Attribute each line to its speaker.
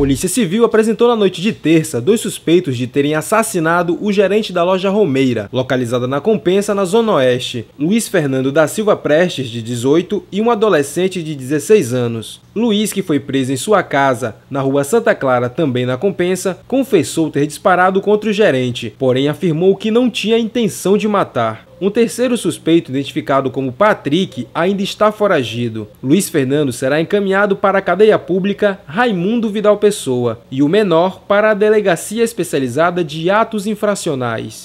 Speaker 1: Polícia Civil apresentou na noite de terça dois suspeitos de terem assassinado o gerente da loja Romeira, localizada na Compensa, na Zona Oeste, Luiz Fernando da Silva Prestes, de 18, e um adolescente de 16 anos. Luiz, que foi preso em sua casa, na rua Santa Clara, também na Compensa, confessou ter disparado contra o gerente, porém afirmou que não tinha intenção de matar. Um terceiro suspeito, identificado como Patrick, ainda está foragido. Luiz Fernando será encaminhado para a cadeia pública Raimundo Vidal Pessoa e o menor para a Delegacia Especializada de Atos Infracionais.